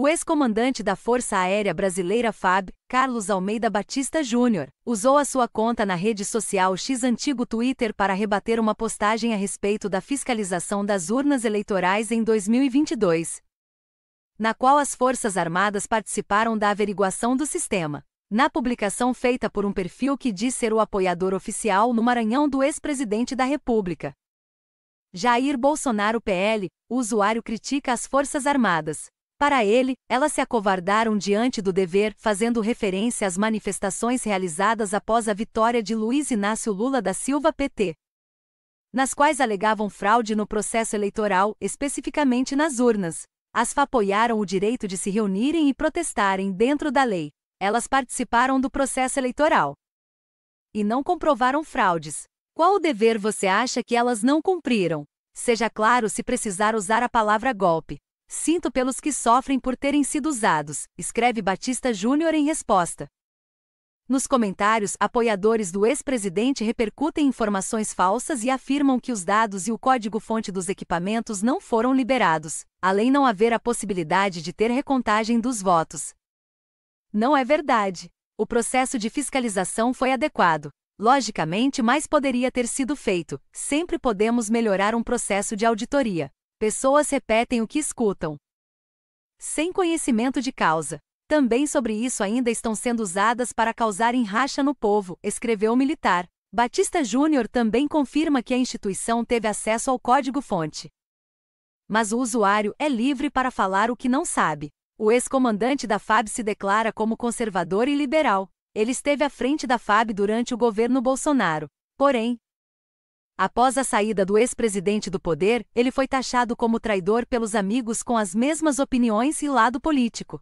O ex-comandante da Força Aérea Brasileira FAB, Carlos Almeida Batista Júnior, usou a sua conta na rede social X antigo Twitter para rebater uma postagem a respeito da fiscalização das urnas eleitorais em 2022, na qual as Forças Armadas participaram da averiguação do sistema. Na publicação feita por um perfil que diz ser o apoiador oficial no Maranhão do ex-presidente da República, Jair Bolsonaro PL, o usuário critica as Forças Armadas para ele, elas se acovardaram diante do dever, fazendo referência às manifestações realizadas após a vitória de Luiz Inácio Lula da Silva PT, nas quais alegavam fraude no processo eleitoral, especificamente nas urnas. As apoiaram o direito de se reunirem e protestarem dentro da lei. Elas participaram do processo eleitoral e não comprovaram fraudes. Qual o dever você acha que elas não cumpriram? Seja claro se precisar usar a palavra golpe. Sinto pelos que sofrem por terem sido usados, escreve Batista Júnior em resposta. Nos comentários, apoiadores do ex-presidente repercutem informações falsas e afirmam que os dados e o código-fonte dos equipamentos não foram liberados, além não haver a possibilidade de ter recontagem dos votos. Não é verdade. O processo de fiscalização foi adequado. Logicamente, mais poderia ter sido feito. Sempre podemos melhorar um processo de auditoria. Pessoas repetem o que escutam. Sem conhecimento de causa. Também sobre isso ainda estão sendo usadas para causar racha no povo, escreveu o militar. Batista Júnior também confirma que a instituição teve acesso ao código-fonte. Mas o usuário é livre para falar o que não sabe. O ex-comandante da FAB se declara como conservador e liberal. Ele esteve à frente da FAB durante o governo Bolsonaro. Porém, Após a saída do ex-presidente do poder, ele foi taxado como traidor pelos amigos com as mesmas opiniões e lado político.